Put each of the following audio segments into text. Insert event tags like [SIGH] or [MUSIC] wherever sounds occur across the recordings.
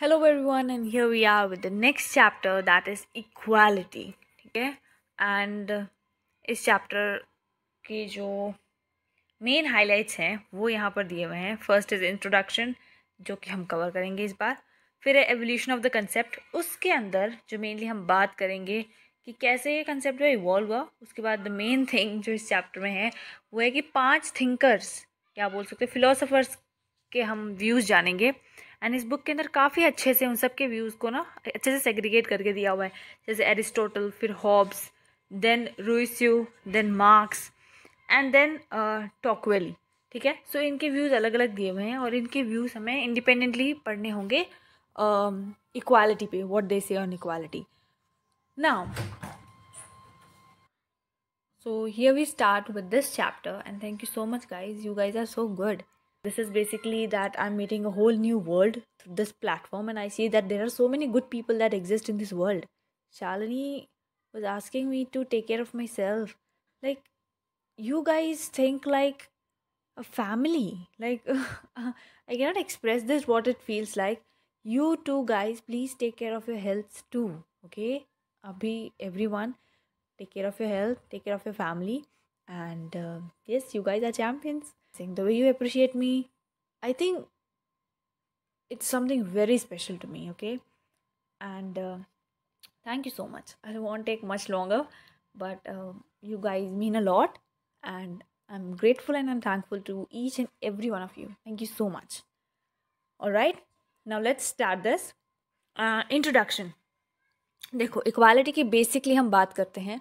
Hello everyone and here we are with the next chapter that is equality ठीक है and इस chapter के जो मेन हाइलाइट्स हैं वो यहाँ पर दिए हुए हैं फर्स्ट इज़ इंट्रोडक्शन जो कि हम कवर करेंगे इस बार फिर है एवोल्यूशन ऑफ द कंसेप्ट उसके अंदर जो मेनली हम बात करेंगे कि कैसे ये कंसेप्ट जो इवॉल्व हुआ उसके बाद द मेन थिंग जो इस चैप्टर में है वो है कि पांच थिंकर्स क्या बोल सकते फिलोसोफर्स के हम व्यूज़ जानेंगे एंड इस बुक के अंदर काफ़ी अच्छे से उन सब के व्यूज़ को ना अच्छे से सेग्रीगेट करके दिया हुआ है जैसे एरिस्टोटल फिर Hobbes then Rousseau then Marx and then Tocqueville ठीक है सो इनके व्यूज़ अलग अलग दिए हुए हैं और इनके व्यूज़ हमें इंडिपेंडेंटली पढ़ने होंगे इक्वालिटी um, पे what they say on equality now so here we start with this chapter and thank you so much guys you guys are so good this is basically that i'm meeting a whole new world through this platform and i see that there are so many good people that exist in this world shalini was asking me to take care of myself like you guys think like a family like [LAUGHS] i cannot express this what it feels like you too guys please take care of your health too okay abhi everyone take care of your health take care of your family and uh, yes you guys are champions saying the way you appreciate me i think it's something very special to me okay and uh, thank you so much i won't take much longer but uh, you guys mean a lot and i'm grateful and i'm thankful to each and every one of you thank you so much all right now let's start this uh, introduction देखो equality की basically हम बात करते हैं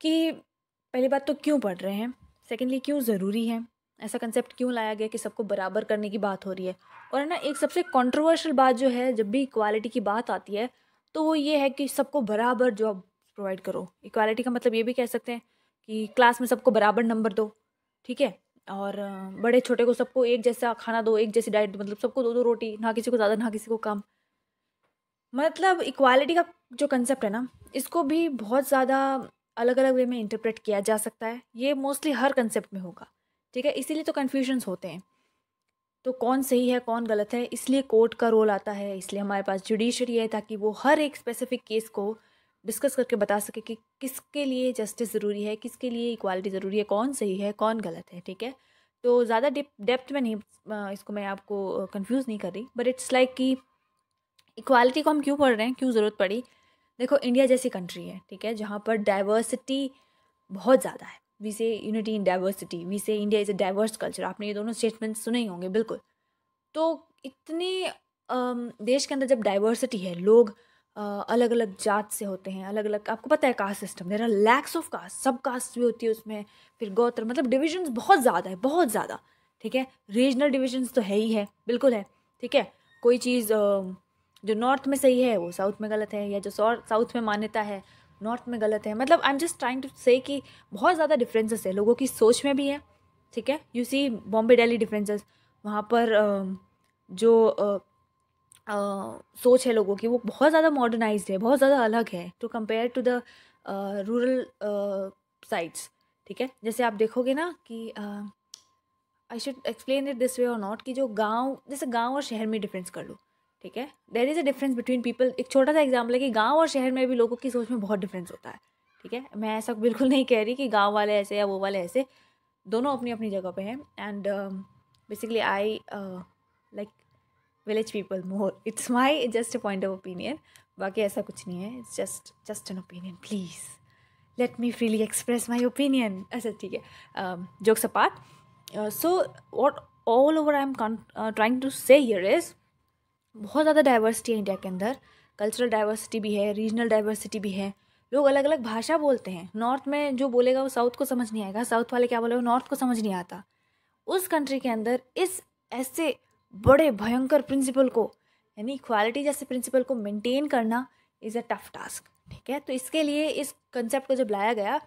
कि पहली बात तो क्यों पढ़ रहे हैं सेकेंडली क्यों ज़रूरी है ऐसा कंसेप्ट क्यों लाया गया कि सबको बराबर करने की बात हो रही है और है ना एक सबसे कंट्रोवर्शियल बात जो है जब भी इक्वालिटी की बात आती है तो वो ये है कि सबको बराबर जॉब प्रोवाइड करो इक्वालिटी का मतलब ये भी कह सकते हैं कि क्लास में सबको बराबर नंबर दो ठीक है और बड़े छोटे को सबको एक जैसा खाना दो एक जैसी डाइट मतलब सबको दो दो रोटी ना किसी को ज़्यादा ना किसी को कम मतलब इक्वालिटी का जो कंसेप्ट है ना इसको भी बहुत ज़्यादा अलग अलग वे में इंटरप्रेट किया जा सकता है ये मोस्टली हर कंसेप्ट में होगा ठीक है इसीलिए तो कन्फ्यूजन्स होते हैं तो कौन सही है कौन गलत है इसलिए कोर्ट का रोल आता है इसलिए हमारे पास जुडिशरी है ताकि वो हर एक स्पेसिफिक केस को डिस्कस करके बता सके कि किसके लिए जस्टिस ज़रूरी है किसके लिए इक्वालिटी ज़रूरी है कौन सही है कौन गलत है ठीक है तो ज़्यादा डिप डेप्थ में नहीं इसको मैं आपको कंफ्यूज नहीं कर रही बट इट्स लाइक कि इक्वालिटी को हम क्यों पढ़ रहे हैं क्यों ज़रूरत पड़ी देखो इंडिया जैसी कंट्री है ठीक है जहाँ पर डाइवर्सिटी बहुत ज़्यादा है we say unity in diversity we say India is a diverse culture आपने ये दोनों स्टेटमेंट सुने ही होंगे बिल्कुल तो इतने देश के अंदर जब डाइवर्सिटी है लोग अलग अलग जात से होते हैं अलग अलग आपको पता है caste system there are lakhs of caste sub caste भी होती है उसमें फिर गोत्र मतलब डिविजन्स बहुत ज़्यादा है बहुत ज़्यादा ठीक है रीजनल डिविजन्स तो है ही है बिल्कुल है ठीक है कोई चीज़ जो नॉर्थ में सही है वो साउथ में गलत है या जो साउथ में मान्यता है नॉर्थ में गलत है मतलब I am just trying to say कि बहुत ज़्यादा डिफरेंसेस है लोगों की सोच में भी है ठीक है you see Bombay Delhi differences वहाँ पर जो सोच है लोगों की वो बहुत ज़्यादा मॉडर्नाइज्ड है बहुत ज़्यादा अलग है to compare to the rural sides ठीक है जैसे आप देखोगे ना कि I should explain it this way और नॉट कि जो गांव जैसे गांव और शहर में डिफरेंस कर लो ठीक है there is a difference between people एक छोटा सा एग्जाम्पल है कि गाँव और शहर में भी लोगों की सोच में बहुत डिफरेंस होता है ठीक है मैं ऐसा बिल्कुल नहीं कह रही कि गाँव वाले ऐसे या वो वाले ऐसे दोनों अपनी अपनी जगह पे हैं and basically I like village people more it's my just a point of opinion बाकी ऐसा कुछ नहीं है it's just just an opinion please let me freely express my opinion अच्छा ठीक है jokes apart so what all over I am trying to say here is बहुत ज़्यादा डाइवर्सिटी है इंडिया के अंदर कल्चरल डाइवर्सिटी भी है रीजनल डाइवर्सिटी भी है लोग अलग अलग भाषा बोलते हैं नॉर्थ में जो बोलेगा वो साउथ को समझ नहीं आएगा साउथ वाले क्या बोलेगा नॉर्थ को समझ नहीं आता उस कंट्री के अंदर इस ऐसे बड़े भयंकर प्रिंसिपल को यानी इक्वालिटी जैसे प्रिंसिपल को मेंटेन करना इज़ अ टफ टास्क ठीक है तो इसके लिए इस कंसेप्ट को जब लाया गया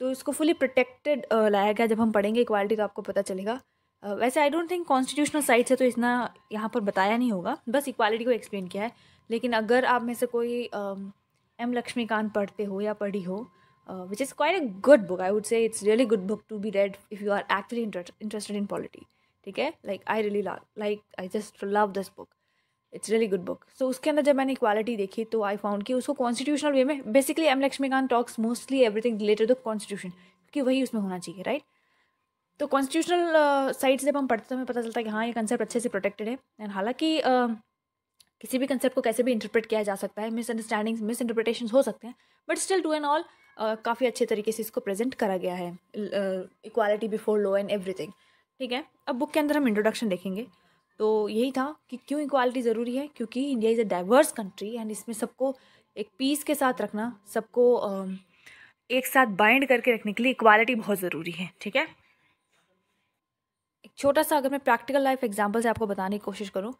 तो इसको फुली प्रोटेक्टेड लाया गया जब हम पढ़ेंगे इक्वालिटी का तो आपको पता चलेगा वैसे I don't think constitutional side से तो इतना यहाँ पर बताया नहीं होगा बस इक्वालिटी को एक्सप्लेन किया है लेकिन अगर आप में से कोई एम लक्ष्मीकांत पढ़ते हो या पढ़ी हो which is quite a good book I would say it's really good book to be read if you are actually interested in polity ठीक है like I really like I just love this book it's really good book so उसके अंदर जब मैंने equality देखी तो I found कि उसको कॉन्स्टिट्यूशनल वे में basically M Laxmikant talks mostly everything related to constitution क्योंकि वही उसमें होना चाहिए राइट तो कॉन्स्टिट्यूशनल साइड uh, से जब हम पढ़ते हैं तो हमें पता चलता है कि हाँ ये कंसेप्ट अच्छे से प्रोटेक्टेड है एंड हालांकि uh, किसी भी कंसेप्ट को कैसे भी इंटरप्रेट किया जा सकता है मिसअंडरस्टैंडिंग्स मिस इंटरप्रिटेशन हो सकते हैं but still do and all काफ़ी अच्छे तरीके से इसको प्रेजेंट करा गया है equality before law and everything ठीक है अब बुक के अंदर हम इंट्रोडक्शन देखेंगे तो यही था कि क्यों इक्वालिटी ज़रूरी है क्योंकि India is a diverse country and इसमें सबको एक पीस के साथ रखना सबको uh, एक साथ बाइंड करके रखने के लिए इक्वालिटी बहुत ज़रूरी है ठीक है छोटा सा अगर मैं प्रैक्टिकल लाइफ एग्जाम्पल से आपको बताने की कोशिश करूँ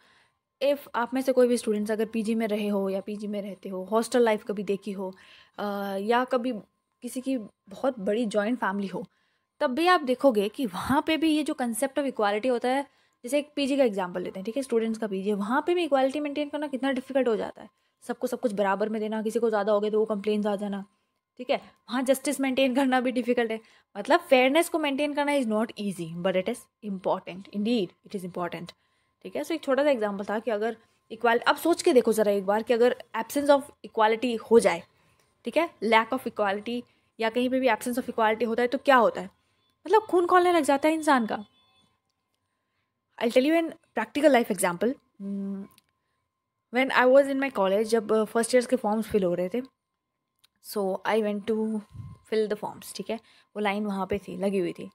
इफ़ आप में से कोई भी स्टूडेंट्स अगर पीजी में रहे हो या पीजी में रहते हो हॉस्टल लाइफ कभी देखी हो आ, या कभी किसी की बहुत बड़ी जॉइंट फैमिली हो तब भी आप देखोगे कि वहाँ पे भी ये जो कंसेप्ट ऑफ इक्वालिटी होता है जैसे एक पीजी का एग्जाम्पल लेते हैं ठीक है स्टूडेंट्स का पीजी वहाँ पे भी इक्वालिटी मेंटेन करना कितना डिफिकल्ट हो जाता है सबको सब कुछ बराबर में देना किसी को ज़्यादा हो गया तो वो कंप्लेन आ जाना ठीक है वहाँ जस्टिस मेंटेन करना भी डिफिकल्ट है मतलब फेयरनेस को मेंटेन करना is not easy but it is important indeed it is important ठीक है सो so, एक छोटा सा एग्जाम्पल था कि अगर इक्वाल अब सोच के देखो ज़रा एक बार कि अगर एब्सेंस ऑफ इक्वालिटी हो जाए ठीक है लैक ऑफ इक्वालिटी या कहीं पे भी एब्सेंस ऑफ इक्वालिटी होता है तो क्या होता है मतलब खून खोलने लग जाता है इंसान का I tell you an practical life example when I was in my college जब फर्स्ट ईयर्स के फॉर्म्स फिल हो रहे थे so I went to fill the forms ठीक है वो लाइन वहाँ पे थी लगी हुई थी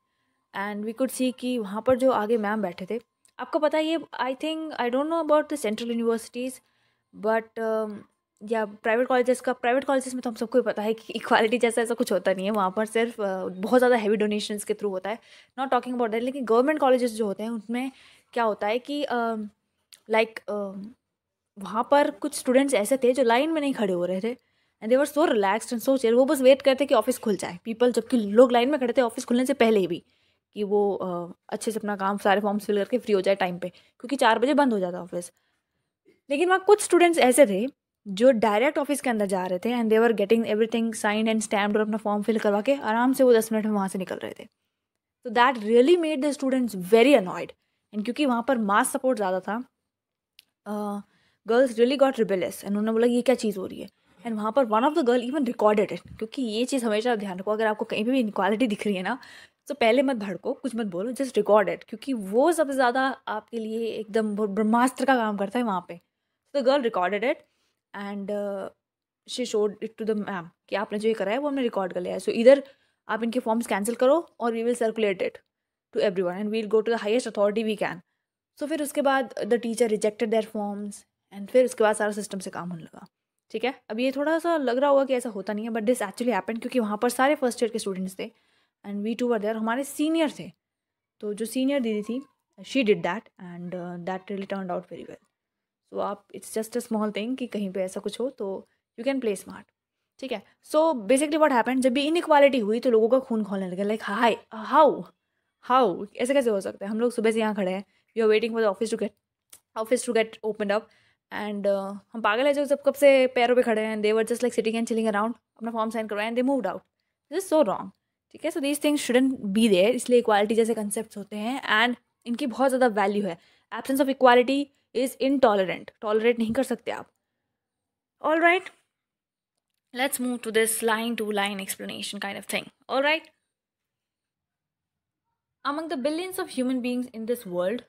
एंड वी कुड सी कि वहाँ पर जो आगे मैम बैठे थे आपको पता है ये I think I don't know about the central universities but या प्राइवेट कॉलेजेस का प्राइवेट कॉलेजेस में तो हम सबको पता है कि इक्वालिटी जैसा ऐसा कुछ होता नहीं है वहाँ पर सिर्फ uh, बहुत ज़्यादा हैवी डोनेशंस के थ्रू होता है नॉट टॉकिंग अबाउट दैट लेकिन गवर्नमेंट कॉलेजेस जो होते हैं उनमें क्या होता है कि like um, uh, like, uh, वहाँ पर कुछ स्टूडेंट्स ऐसे थे जो लाइन में नहीं खड़े हो रहे थे and they were so relaxed and so chair वो बस वेट करते कि ऑफिस खुल जाए पीपल जबकि लोग लाइन में खड़े थे ऑफिस खुलने से पहले ही भी कि वो अच्छे से अपना काम सारे फॉर्म्स फिल करके फ्री हो जाए टाइम पे क्योंकि चार बजे बंद हो जाता ऑफिस लेकिन वहाँ कुछ स्टूडेंट्स ऐसे थे जो डायरेक्ट ऑफिस के अंदर जा रहे थे and they were getting everything signed and stand और अपना फॉर्म फिल करवा के आराम से वो दस मिनट में वहाँ से निकल रहे थे तो that really made the students very annoyed and क्योंकि वहाँ पर मास सपोर्ट ज़्यादा था girls really got rebellious and उन्होंने बोला ये क्या चीज़ हो रही है एंड वहाँ पर one of the girl even recorded it क्योंकि ये चीज़ हमेशा ध्यान रखो अगर आपको कहीं पर भी इनक्वालिटी दिख रही है ना तो पहले मत भड़को कुछ मत बोलो जस्ट रिकॉर्ड इट क्योंकि वो सबसे ज़्यादा आपके लिए एकदम ब्रह्मास्त्र का काम करता है वहाँ पे the girl recorded it and she showed it to the ma'am कि आपने जो ये करा है वो हमने रिकॉर्ड कर लिया है सो इधर आप इनके फॉर्म्स कैंसिल करो और we will circulate it to everyone and we'll go to the highest authority we can so फिर उसके बाद the teacher rejected their forms and फिर उसके बाद सारा सिस्टम से काम होने लगा ठीक है अब ये थोड़ा सा लग रहा होगा कि ऐसा होता नहीं है बट दिस एक्चुअली हैपन क्योंकि वहाँ पर सारे फर्स्ट ईयर के स्टूडेंट्स थे and we too were there हमारे सीनियर थे तो जो सीनियर दीदी थी she did that and that really turn out very well so आप it's just a small thing कि कहीं पे ऐसा कुछ हो तो यू कैन प्ले स्मार्ट ठीक है सो बेसिकली वॉट हैपन जब भी इनक्वालिटी हुई तो लोगों का खून खोलने लगा लाइक हाई हाउ हाउ ऐसे कैसे हो सकता है हम लोग सुबह से यहाँ खड़े हैं you are waiting for the office to get office to get open up and uh, हम पागल है जो सब कब से पैरों पे खड़े हैं they were just like sitting and chilling around अपना फॉर्म साइन करवाए and they move out this is so wrong ठीक है so these things shouldn't be there इसलिए इक्वालिटी जैसे कंसेप्ट होते हैं एंड इनकी बहुत ज़्यादा वैल्यू है absence of equality is intolerant टॉलरेट नहीं कर सकते आप all right to this line to line explanation kind of thing all right among the billions of human beings in this world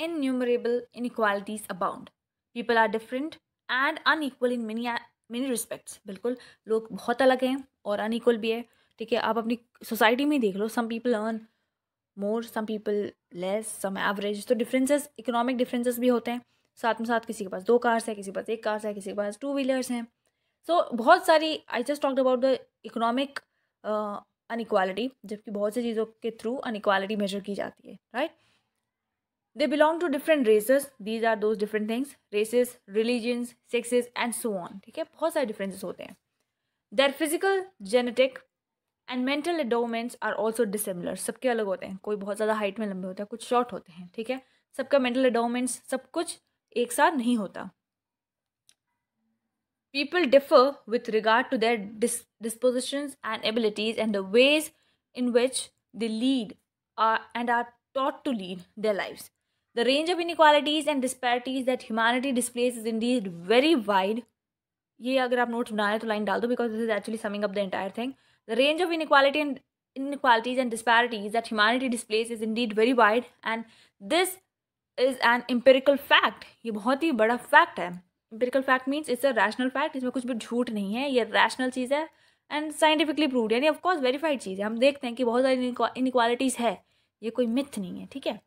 innumerable inequalities abound people are different and unequal in many many respects बिल्कुल लोग बहुत अलग हैं और unequal भी है ठीक है आप अपनी सोसाइटी में देख लो some people earn more some people less some average तो डिफरेंसेस इकोनॉमिक डिफरेंसेस भी होते हैं साथ में साथ किसी के पास दो कार्स है किसी के पास एक कार्स है किसी के पास टू व्हीलर्स हैं सो so, बहुत सारी I just talked about the economic inequality जबकि बहुत सी चीज़ों के थ्रू अनइक्वालिटी मेजर की जाती है right right? They belong to different races. These are those different things. Races, religions, sexes and so on. Okay, है बहुत differences होते हैं Their physical, genetic and mental एडोमेंट्स are also dissimilar. सबके अलग होते हैं कोई बहुत ज़्यादा हाइट में लंबे होता है कुछ शॉर्ट होते हैं ठीक है सबका मेंटल एडोमेंट्स सब कुछ एक साथ नहीं होता people differ with regard to their dis- dispositions and abilities and the ways in which they lead are, and are taught to lead their lives The range of inequalities and disparities that humanity displays is indeed very wide. ये अगर आप notes बना रहे तो line डाल दो because this is actually summing up the entire thing the range of inequality and inequalities and disparities that humanity displays is indeed very wide and this is an empirical fact ये बहुत ही बड़ा fact है empirical fact means it's a rational fact इसमें कुछ भी झूठ नहीं है ये rational चीज़ है एंड साइंटिफिकली प्रूव्ड यानी ऑफकोर्स वेरीफाइड चीज़ है हम देखते हैं कि बहुत सारी इनक्वालिटीज़ है ये कोई मिथ नहीं है ठीक है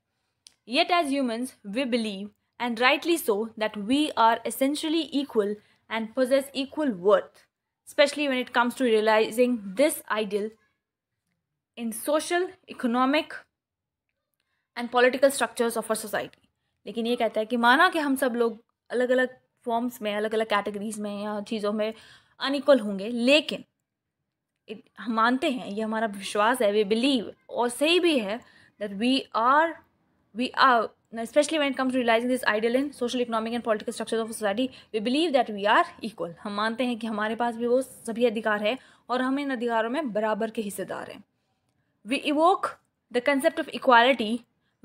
Yet, as humans, we believe, and rightly so, that we are essentially equal and possess equal worth, especially when it comes to realizing this ideal in social, economic, and political structures of our society. लेकिन ये कहता है कि माना कि हम सब लोग अलग अलग फॉर्म्स में अलग अलग कैटेगरीज में या चीज़ों में अनइक्वल होंगे लेकिन हम मानते हैं ये हमारा विश्वास है वी बिलीव और सही भी है that we are we are especially when it comes to realizing this ideal in social economic and political structures of a society we believe that we are equal हम मानते हैं कि हमारे पास भी वो सभी अधिकार है और हम इन अधिकारों में बराबर के हिस्सेदार हैं we evoke the concept of equality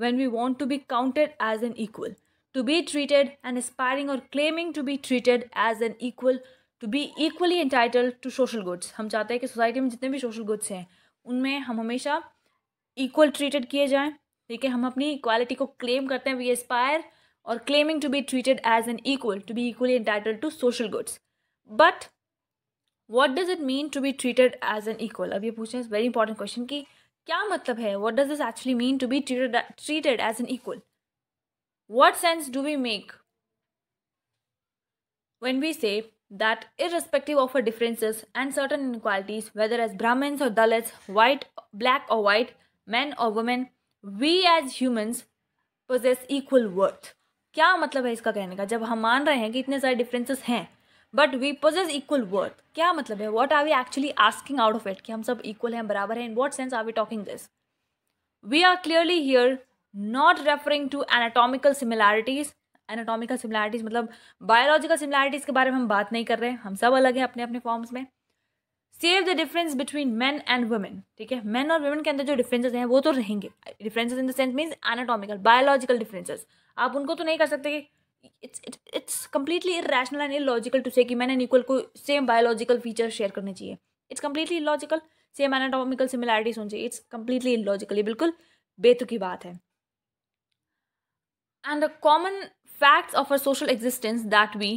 when we want to be counted as an equal to be treated and aspiring or claiming to be treated as an equal to be equally entitled to social goods हम चाहते हैं कि society में जितने भी social goods हैं उनमें हम हमेशा इक्वल ट्रीटेड किए जाएं ठीक है हम अपनी इक्वालिटी को क्लेम करते हैं वी एस्पायर और claiming to be treated as an equal to be equally entitled to social goods but what does it mean to be treated as an equal अब ये पूछना इज वेरी इंपॉर्टेंट क्वेश्चन की क्या मतलब है what does this actually mean to be treated treated as an equal what sense do we make we say that that irrespective of our differences and certain inequalities whether as Brahmins और Dalits, white black और white man और women we as humans possess equal worth क्या मतलब है इसका कहने का जब हम मान रहे हैं कि इतने सारे डिफरेंसेस हैं but we possess equal worth क्या मतलब है what are we actually asking out of it कि हम सब इक्वल हैं बराबर हैं in what sense are we talking this we are clearly here not referring to anatomical similarities anatomical similarities मतलब बायोलॉजिकल सिमिलैरिटीज़ के बारे में हम बात नहीं कर रहे हैं हम सब अलग हैं अपने अपने फॉर्म्स में save the difference between man and women ठीक है मैन और वुमेन के अंदर जो डिफरेंसेज हैं वो तो रहेंगे differences in the sense means anatomical biological differences आप उनको तो नहीं कर सकते कि it's it's completely irrational and illogical to say कि मैन एंड इक्वल को सेम बायोलॉजिकल फीचर शेयर करने चाहिए it's completely illogical same anatomical similarities होनी चाहिए इट्स कम्प्लीटली इलॉजिकल ये बिल्कुल बेतुकी बात है and the common facts of our social existence that we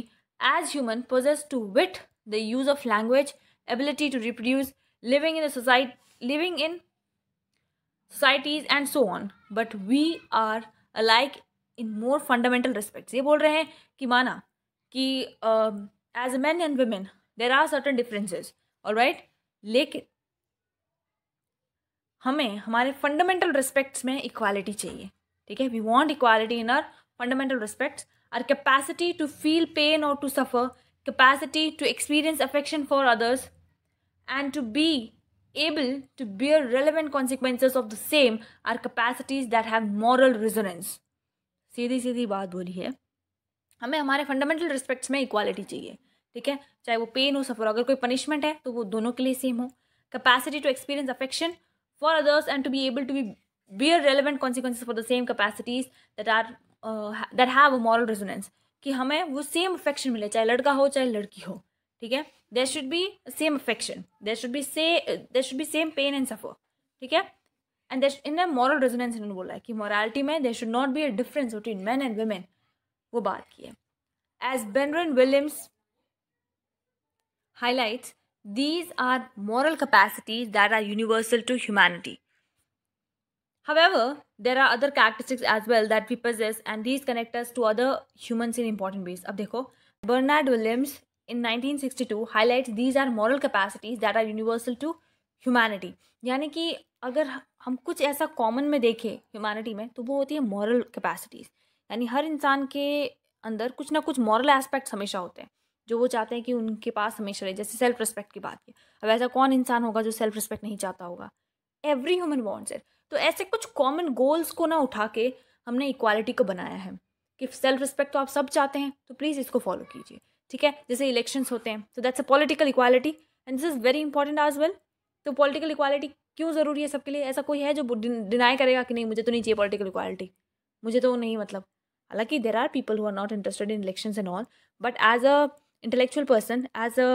as human possess to wit the use of language ability to reproduce, living in a society, living in societies and so on. But we are alike in more fundamental respects. ये बोल रहे हैं कि माना कि as men and women there are certain differences. All right, fundamental respects में equality चाहिए. We want equality in our fundamental respects. Our capacity to feel pain or to suffer capacity to experience affection for others, and to be able to bear relevant consequences of the same are capacities that have moral resonance. सीधी सीधी बात बोली है हमें हमारे fundamental respects में equality चाहिए ठीक है चाहे वो पेन हो सफर अगर कोई पनिशमेंट है तो वो दोनों के लिए सेम हो capacity to experience affection for others and to be able to be, bear relevant consequences for the same capacities that are uh, that have a moral resonance कि हमें वो सेम अफेक्शन मिले चाहे लड़का हो चाहे लड़की हो ठीक है there should be same affection there should be say there should be same pain and suffer ठीक है and there in moral resonance इन्होंने बोला है कि मॉरलिटी में there should not be a difference between man and women वो बात की है as Bernard Williams highlight these are moral capacities that are universal to humanity However, there are other characteristics as well that we possess and these connect us to other humans in important ways. अब देखो Bernard Williams in 1962 highlights these are moral capacities that are universal to humanity. यानी कि अगर हम कुछ ऐसा common में देखें ह्यूमैनिटी में तो वो होती है moral capacities. यानी हर इंसान के अंदर कुछ ना कुछ मॉरल एस्पेक्ट्स हमेशा होते हैं जो वो चाहते हैं कि उनके पास हमेशा रहे जैसे सेल्फ रिस्पेक्ट की बात की अब ऐसा कौन इंसान होगा जो सेल्फ रिस्पेक्ट नहीं चाहता होगा एवरी ह्यूमन वॉन्ट्स इट तो ऐसे कुछ कॉमन गोल्स को ना उठा के हमने इक्वालिटी को बनाया है कि सेल्फ रिस्पेक्ट तो आप सब चाहते हैं तो प्लीज़ इसको फॉलो कीजिए ठीक है जैसे इलेक्शंस होते हैं तो that's a political equality and this is very important as well तो पॉलिटिकल इक्वालिटी क्यों ज़रूरी है सबके लिए ऐसा कोई है जो डिनाई करेगा कि नहीं मुझे तो नहीं चाहिए पॉलिटिकल इक्वालिटी मुझे तो नहीं मतलब हालांकि there are people who are not interested in elections and all but as a intellectual person as a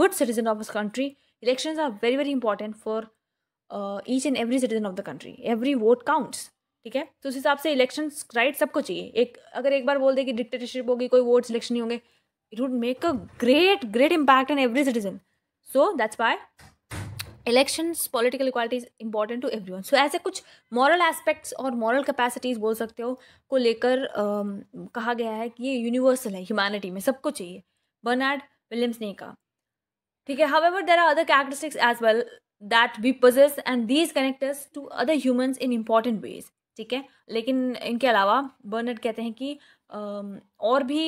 good citizen of this country election are very very important for each and every citizen of the country every vote counts ठीक है तो उस हिसाब से election right सबको चाहिए एक अगर एक बार बोल दे कि डिक्टेटरशिप होगी कोई वोट इलेक्शन नहीं होंगे it would make a great great impact in every citizen so that's why elections political equality is important to everyone so ऐसे कुछ मॉरल एस्पेक्ट्स और मॉरल कैपेसिटीज़ बोल सकते हो को लेकर uh, कहा गया है कि ये यूनिवर्सल है ह्यूमैनिटी में सबको चाहिए बर्नार्ड विलियम्स ने कहा ठीक है however there are other characteristics as well that we possess and these connectors to other humans in important ways ठीक है लेकिन इनके अलावा बर्नर्ड कहते हैं कि और भी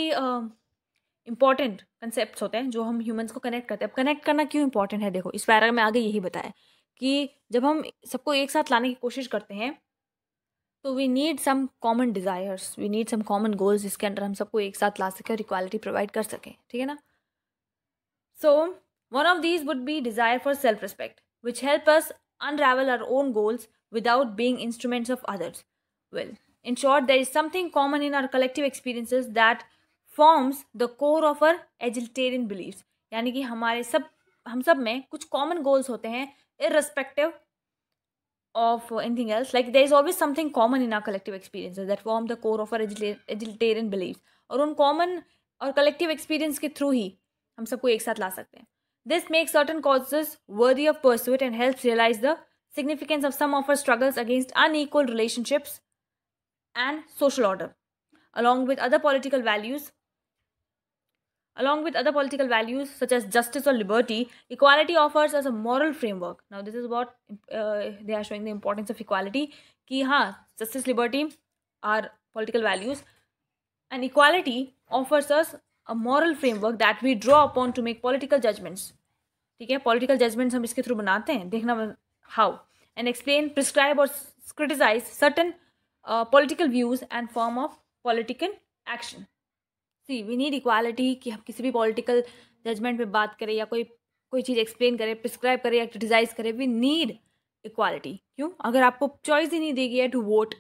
इम्पॉर्टेंट कंसेप्ट होते हैं जो हम ह्यूमन्स को कनेक्ट करते हैं अब कनेक्ट करना क्यों इम्पॉर्टेंट है देखो इस पैरा में आगे यही बताया कि जब हम सबको एक साथ लाने की कोशिश करते हैं तो we need some common desires we need some common goals जिसके अंडर हम सबको एक साथ ला सकें और इक्वालिटी प्रोवाइड कर सकें ठीक है ना so one of these would be desire for self respect which help us unravel our own goals without being instruments of others. Well, in short, there is something common in our collective experiences that forms the core of our egalitarian beliefs. yani ki hamare sab hum sab mein kuch common goals hote hain irrespective of anything else like there is always something common in our collective experiences that form the core of our egalitarian beliefs और उन common और collective experience के through ही हम सबको एक साथ ला सकते हैं This makes certain causes worthy of pursuit and helps realize the significance of some of our struggles against unequal relationships and social order, along with other political values. Along with other political values such as justice or liberty, equality offers us a moral framework. Now, this is what uh, they are showing the importance of equality. Ki ha, justice, liberty are political values, and equality offers us a moral framework that we draw upon to make political judgements ठीक है political judgements हम इसके through बनाते हैं देखना how and explain prescribe और criticise certain political views and form of political action see we need equality कि हम किसी भी पॉलिटिकल जजमेंट पे बात करें या कोई कोई चीज़ एक्सप्लेन करें प्रिस्क्राइब करें या क्रिटिसाइज करें वी नीड इक्वालिटी क्यों अगर आपको चॉइस ही नहीं दी गई है to vote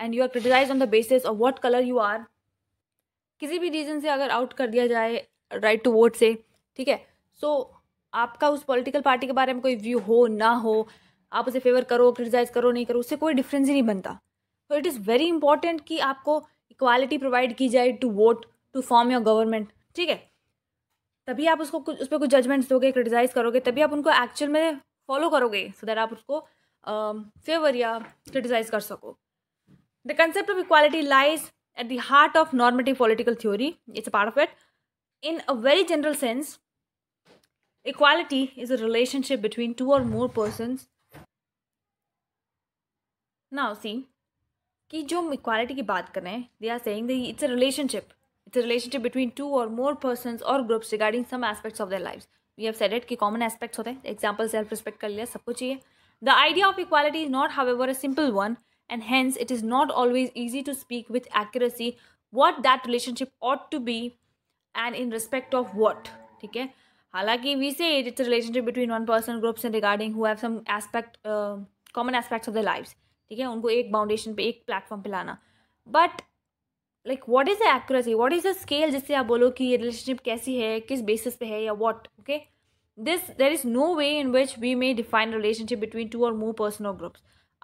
and you are criticise on the basis of what colour you are किसी भी रीज़न से अगर आउट कर दिया जाए राइट टू वोट से ठीक है सो आपका उस पॉलिटिकल पार्टी के बारे में कोई व्यू हो ना हो आप उसे फेवर करो क्रिटिसाइज करो नहीं करो उससे कोई डिफरेंस ही नहीं बनता so it is very important कि आपको इक्वालिटी प्रोवाइड की जाए to vote to form your government ठीक है तभी आप उसको कुछ उस पर कुछ जजमेंट्स दोगे क्रिटिसाइज़ करोगे तभी आप उनको एक्चुअल में फॉलो करोगे सो so दैट आप उसको फेवर uh, या क्रिटिसाइज़ कर सको the concept of equality lies at the heart of normative political theory. It's a part of it. In a very general sense, equality is a relationship between two or more persons. Now, see, ki jo equality ki baat karne, they are saying that it's a relationship. It's a relationship between two or more persons or groups regarding some aspects of their lives. We have said it ki common aspects hote. Example, self-respect kar liya, sab kuch The idea of equality is not, however, a simple one and hence it is not always easy to speak with accuracy what that relationship ought to be and in respect of what okay halaki we say it, it's a relationship between one person groups and regarding who have some aspect uh, common aspects of their lives ठीक है उनको एक foundation पे एक platform पे लाना but like what is the accuracy what is the scale जिससे आप बोलो कि ये रिलेशनशिप कैसी है किस बेसिस पे है या what okay this there is no way in which we may define relationship between two or more personal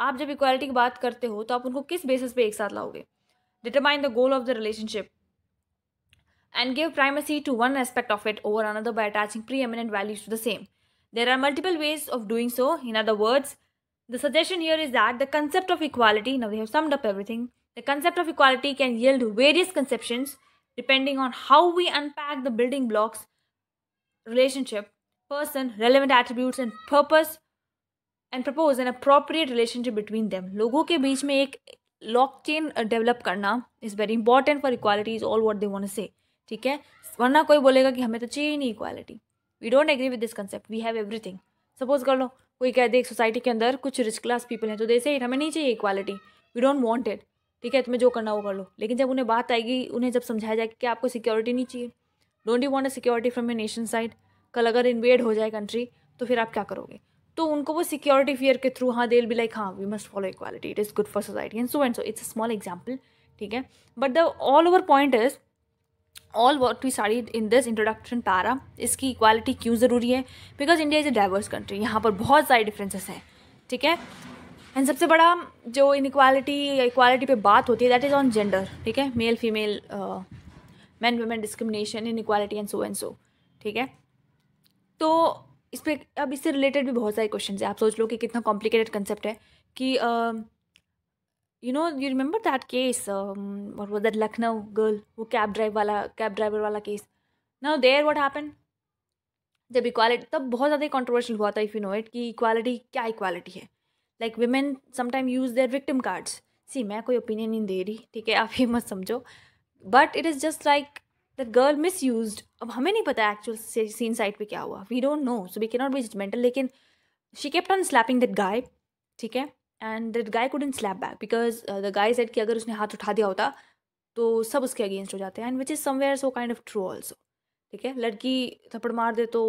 आप जब इक्वालिटी की बात करते हो तो आप उनको किस बेसिस पे एक साथ लाओगे determine the goal of the relationship and give primacy to one aspect of it over another by attaching preeminent values to the same. There are multiple ways of doing so. In other words, the suggestion here is that the concept of equality, now we have summed up everything, the concept of equality can yield various conceptions depending on how we unpack the building blocks, relationship, person, relevant attributes, and purpose and propose an appropriate relationship between them लोगों के बीच में एक lock chain develop करना is very important for equality is all what they want say ठीक है वरना कोई बोलेगा कि हमें तो चाहिए नहीं equality we don't agree with this concept we have everything suppose कर लो कोई कह दे एक सोसाइटी के अंदर कुछ रिच क्लास पीपल हैं तो दे से हमें नहीं चाहिए equality we don't want it ठीक है तुम्हें जो करना वो कर लो लेकिन जब उन्हें बात आएगी उन्हें जब समझाया जाएगा कि आपको सिक्योरिटी नहीं चाहिए don't you want a security from a nation side कल अगर इन्वेड हो जाए कंट्री तो फिर आप क्या करोगे तो उनको वो सिक्योरिटी फियर के थ्रू हाँ दे बी लाइक हाँ we must follow equality it is good for society and so and so it's a small example ठीक है but the all over point is all what we said in this introduction para इसकी equality क्यों ज़रूरी है because India is a diverse country यहाँ पर बहुत सारे डिफरेंसेस हैं ठीक है एंड सबसे बड़ा जो इक्वालिटी या इक्वालिटी पर बात होती है दैट इज़ ऑन जेंडर ठीक है male female man women discrimination in equality and so and so ठीक है तो इस पर अब इससे रिलेटेड भी बहुत सारे क्वेश्चन है आप सोच लो कि कितना कॉम्प्लिकेटेड कंसेप्ट है कि you know you remember that case और वो दैट लखनऊ गर्ल वो कैब ड्राइव वाला कैब ड्राइवर वाला case now there what happen जब इक्वालिटी तब बहुत ज़्यादा कॉन्ट्रोवर्शियल हुआ था इफ़ यू नो इट कि इक्वालिटी क्या इक्वालिटी है like women sometime use their victim cards see मैं कोई ओपिनियन नहीं दे रही ठीक है आप ये मत समझो but it is just like the girl misuse अब हमें नहीं पता एक्चुअल सीन साइड पे क्या हुआ we don't know so we can not be judgemental लेकिन she kept on slapping that guy ठीक है and that guy couldn't slap back because the guy said कि अगर उसने हाथ उठा दिया होता तो सब उसके अगेंस्ट हो जाते हैं and which is somewhere so kind of true also ठीक है लड़की थप्पड़ मार दे तो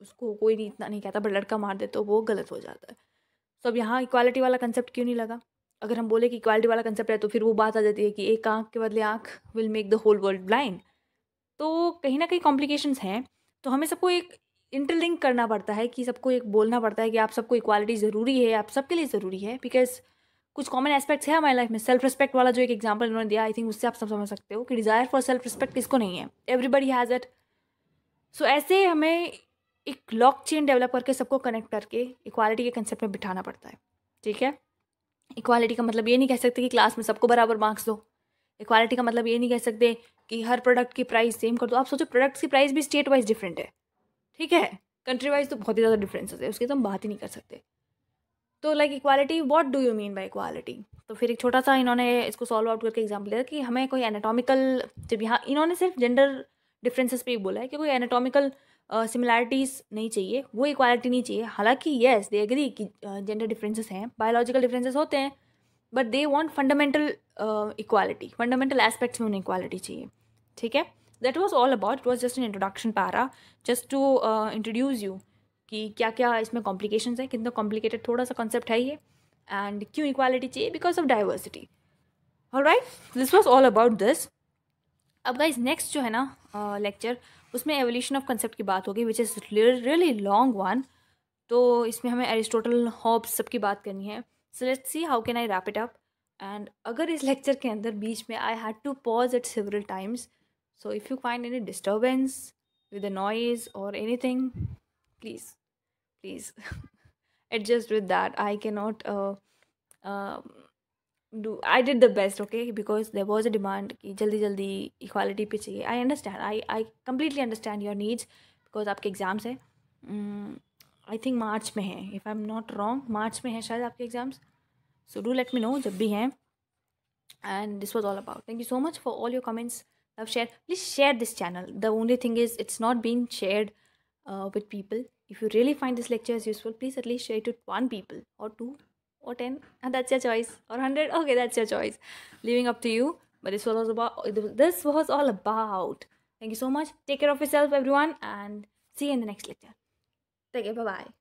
उसको कोई नहीं इतना नहीं कहता बट लड़का मार दे तो वो गलत हो जाता है सो अब यहाँ इक्वालिटी वाला कंसेप्ट क्यों नहीं लगा अगर हम बोले कि इक्वालिटी वाला कंसेप्ट है तो फिर वो बात आ जाती है कि एक आँख के बदले आँख will make the whole world blind तो कहीं ना कहीं कॉम्प्लिकेशंस हैं तो हमें सबको एक इंटरलिंक करना पड़ता है कि सबको एक बोलना पड़ता है कि आप सबको इक्वालिटी ज़रूरी है आप सबके लिए ज़रूरी है बिकॉज कुछ कॉमन एस्पेक्ट्स है हमारी लाइफ में सेल्फ रिस्पेक्ट वाला जो एक एग्जाम्पल इन्होंने दिया आई थिंक उससे आप सब समझ सकते हो कि डिज़ायर फॉर सेल्फ रिस्पेक्ट किसको नहीं है एवरीबडी हैज़ इट सो ऐसे हमें एक लॉक चेन डेवलप करके सबको कनेक्ट करके इक्वालिटी के कंसेप्ट में बिठाना पड़ता है ठीक है इक्वालिटी का मतलब ये नहीं कह सकते कि क्लास में सबको बराबर मार्क्स दो इक्वालिटी का मतलब ये नहीं कह सकते कि हर प्रोडक्ट की प्राइस सेम कर दो आप सोचो प्रोडक्ट्स की प्राइस भी स्टेट वाइज डिफरेंट है ठीक है कंट्री वाइज तो बहुत ही ज़्यादा डिफरेंस है उसकी तो हम बात ही नहीं कर सकते तो like equality what do you mean by equality तो फिर एक छोटा सा इन्होंने इसको सॉल्व आउट करके एग्जाम्पल दिया कि हमें कोई एनाटॉमिकल जब यहाँ इन्होंने सिर्फ जेंडर डिफरेंसेस पे ही बोला है कि कोई एनाटॉमिकल सिमिलैरिटीज़ uh, नहीं चाहिए वो इक्वालिटी नहीं चाहिए हालांकि येस दे एग्री कि जेंडर डिफरेंसेस हैं बायोलॉजिकल डिफरेंसेस होते हैं but they want fundamental equality fundamental aspects में उन्हें इक्वालिटी चाहिए ठीक है that was all about it was just an introduction para just to introduce you कि क्या क्या इसमें कॉम्प्लिकेशन है कितना कॉम्प्लिकेटेड थोड़ा सा कॉन्सेप्ट है ये एंड क्यों इक्वालिटी चाहिए बिकॉज ऑफ डाइवर्सिटी और right this was all about this अब गाइज नेक्स्ट जो है ना लेक्चर uh, उसमें एवोल्यूशन ऑफ कंसेप्ट की बात होगी which is really long one तो इसमें हमें एरिस्टोटल हॉब्स सब की बात करनी है so let's see how can I wrap it up and अगर इस लेक्चर के अंदर बीच में I had to pause it several times so if you find any disturbance with a noise or anything please please adjust with that I can not do I did the best okay because there was a demand कि जल्दी जल्दी equality पे चाहिए I understand I I completely understand your needs because आपके exams हैं I think March में है if I am not wrong March में है शायद आपके exams so do let me know jab bhi and this was all about thank you so much for all your comments love share please share this channel the only thing is it's not being shared uh, with people if you really find this lecture is useful please at least share it with one people or two or ten and that's your choice or 100 okay that's your choice leaving up to you but this was about this was all about thank you so much take care of yourself everyone and see you in the next lecture take care bye bye